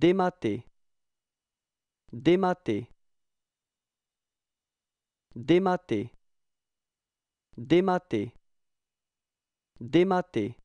Dématé, dématé, dématé, dématé, dématé.